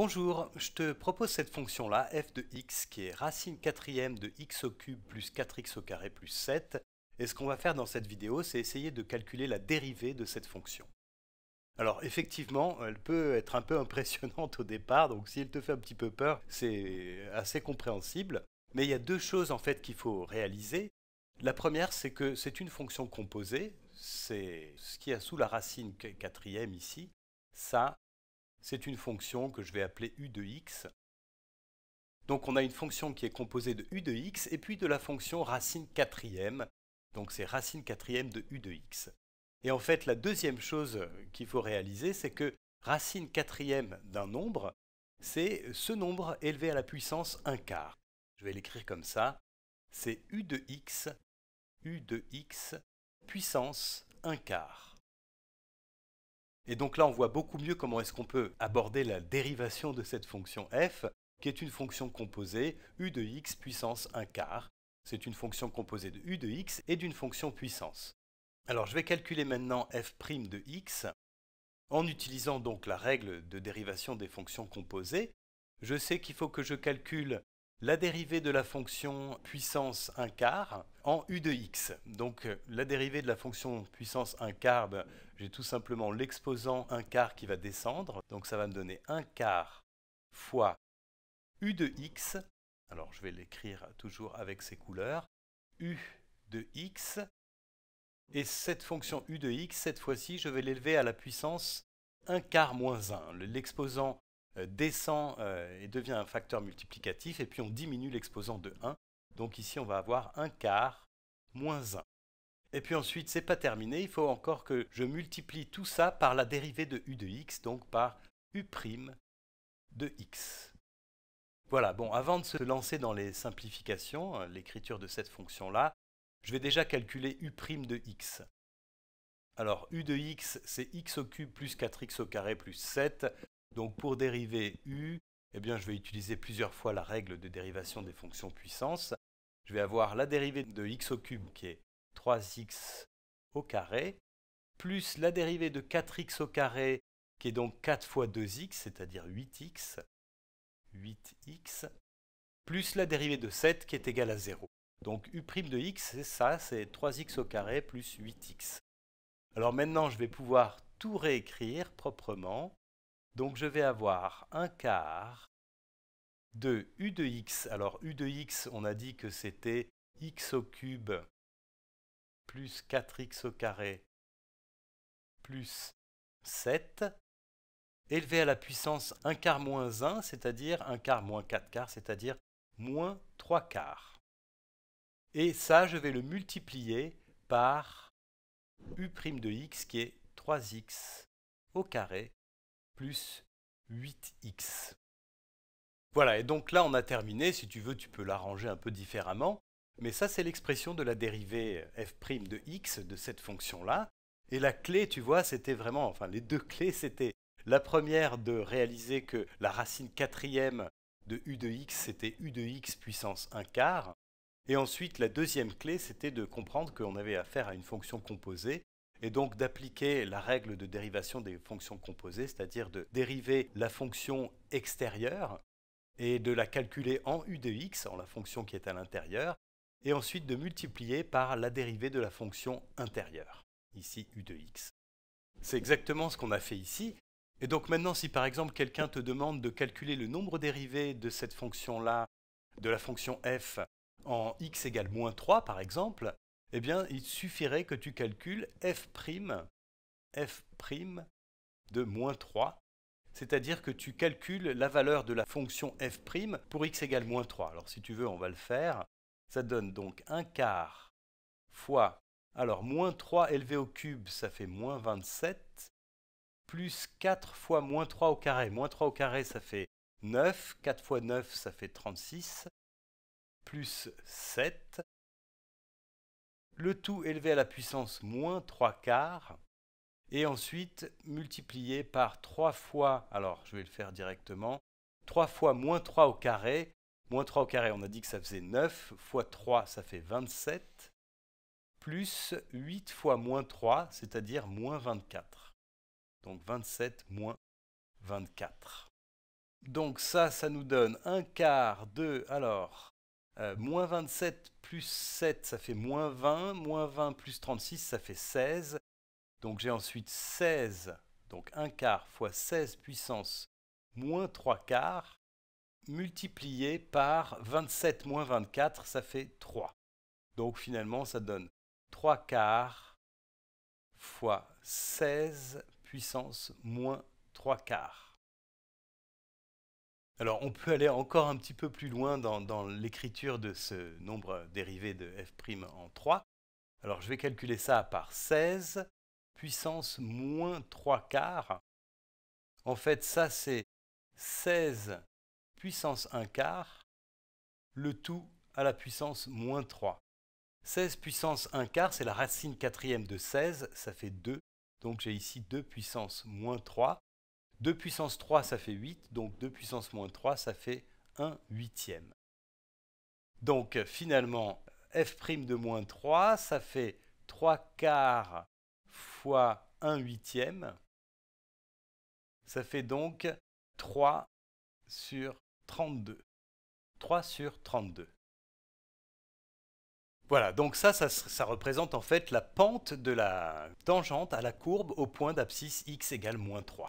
Bonjour, je te propose cette fonction-là, f de x, qui est racine quatrième de x au cube plus 4x au carré plus 7. Et ce qu'on va faire dans cette vidéo, c'est essayer de calculer la dérivée de cette fonction. Alors effectivement, elle peut être un peu impressionnante au départ, donc si elle te fait un petit peu peur, c'est assez compréhensible. Mais il y a deux choses en fait qu'il faut réaliser. La première, c'est que c'est une fonction composée, c'est ce qu'il y a sous la racine quatrième ici, ça c'est une fonction que je vais appeler u de x. Donc on a une fonction qui est composée de u de x et puis de la fonction racine quatrième. Donc c'est racine quatrième de u de x. Et en fait, la deuxième chose qu'il faut réaliser, c'est que racine quatrième d'un nombre, c'est ce nombre élevé à la puissance 1 quart. Je vais l'écrire comme ça. C'est u de x, u de x, puissance un quart. Et donc là, on voit beaucoup mieux comment est-ce qu'on peut aborder la dérivation de cette fonction f, qui est une fonction composée u de x puissance 1 quart. C'est une fonction composée de u de x et d'une fonction puissance. Alors je vais calculer maintenant f' de x. En utilisant donc la règle de dérivation des fonctions composées, je sais qu'il faut que je calcule la dérivée de la fonction puissance 1 quart en u de x. Donc euh, la dérivée de la fonction puissance 1 quart, ben, j'ai tout simplement l'exposant 1 quart qui va descendre. Donc ça va me donner 1 quart fois u de x. Alors je vais l'écrire toujours avec ses couleurs. u de x. Et cette fonction u de x, cette fois-ci, je vais l'élever à la puissance 1 quart moins 1. L'exposant euh, descend euh, et devient un facteur multiplicatif, et puis on diminue l'exposant de 1. Donc ici, on va avoir 1 quart moins 1. Et puis ensuite, ce n'est pas terminé, il faut encore que je multiplie tout ça par la dérivée de u de x, donc par u' de x. Voilà, bon, avant de se lancer dans les simplifications, euh, l'écriture de cette fonction-là, je vais déjà calculer u' de x. Alors, u de x, c'est x au cube plus 4x au carré plus 7. Donc pour dériver u, eh je vais utiliser plusieurs fois la règle de dérivation des fonctions puissance. Je vais avoir la dérivée de x au cube qui est 3x au carré, plus la dérivée de 4x au carré qui est donc 4 fois 2x, c'est-à-dire 8x, 8x, plus la dérivée de 7 qui est égale à 0. Donc u' de x, c'est ça, c'est 3x au carré plus 8x. Alors maintenant, je vais pouvoir tout réécrire proprement. Donc je vais avoir un quart de u de x. Alors u de x, on a dit que c'était x au cube plus 4x au carré plus 7 élevé à la puissance 1 quart moins 1, c'est-à-dire 1 quart moins 4 quarts, c'est-à-dire moins 3 quarts. Et ça, je vais le multiplier par u' de x qui est 3x au carré plus 8x. Voilà, et donc là on a terminé, si tu veux tu peux l'arranger un peu différemment, mais ça c'est l'expression de la dérivée f' de x de cette fonction-là, et la clé tu vois c'était vraiment, enfin les deux clés c'était la première de réaliser que la racine quatrième de u de x c'était u de x puissance 1 quart, et ensuite la deuxième clé c'était de comprendre qu'on avait affaire à une fonction composée, et donc d'appliquer la règle de dérivation des fonctions composées, c'est-à-dire de dériver la fonction extérieure et de la calculer en u de x, en la fonction qui est à l'intérieur, et ensuite de multiplier par la dérivée de la fonction intérieure, ici u de x. C'est exactement ce qu'on a fait ici. Et donc maintenant, si par exemple quelqu'un te demande de calculer le nombre dérivé de cette fonction-là, de la fonction f, en x égale moins 3 par exemple, eh bien, il suffirait que tu calcules f', f' de moins 3, c'est-à-dire que tu calcules la valeur de la fonction f' pour x égale moins 3. Alors, si tu veux, on va le faire. Ça donne donc 1 quart fois, alors moins 3 élevé au cube, ça fait moins 27, plus 4 fois moins 3 au carré. Moins 3 au carré, ça fait 9, 4 fois 9, ça fait 36, plus 7, le tout élevé à la puissance moins 3 quarts, et ensuite multiplié par 3 fois, alors je vais le faire directement, 3 fois moins 3 au carré, moins 3 au carré, on a dit que ça faisait 9, fois 3, ça fait 27, plus 8 fois moins 3, c'est-à-dire moins 24. Donc 27 moins 24. Donc ça, ça nous donne un quart de, alors, euh, moins 27 plus 7, ça fait moins 20. Moins 20 plus 36, ça fait 16. Donc j'ai ensuite 16, donc 1 quart fois 16 puissance moins 3 quarts, multiplié par 27 moins 24, ça fait 3. Donc finalement, ça donne 3 quarts fois 16 puissance moins 3 quarts. Alors on peut aller encore un petit peu plus loin dans, l'écriture de ce nombre dérivé de f' en 3. Alors je vais calculer ça par 16 puissance moins 3 quarts. En fait ça c'est 16 puissance 1 quart, le tout à la puissance moins 3. 16 puissance 1 quart, c'est la racine quatrième de 16, ça fait 2. Donc j'ai ici 2 puissance moins 3. 2 puissance 3, ça fait 8, donc 2 puissance moins 3, ça fait 1 huitième. Donc finalement, f' de moins 3, ça fait 3 quarts fois 1 huitième. Ça fait donc 3 sur 32. 3 sur 32. Voilà, donc ça, ça, représente en fait la pente de la tangente à la courbe au point d'abscisse x égale moins 3.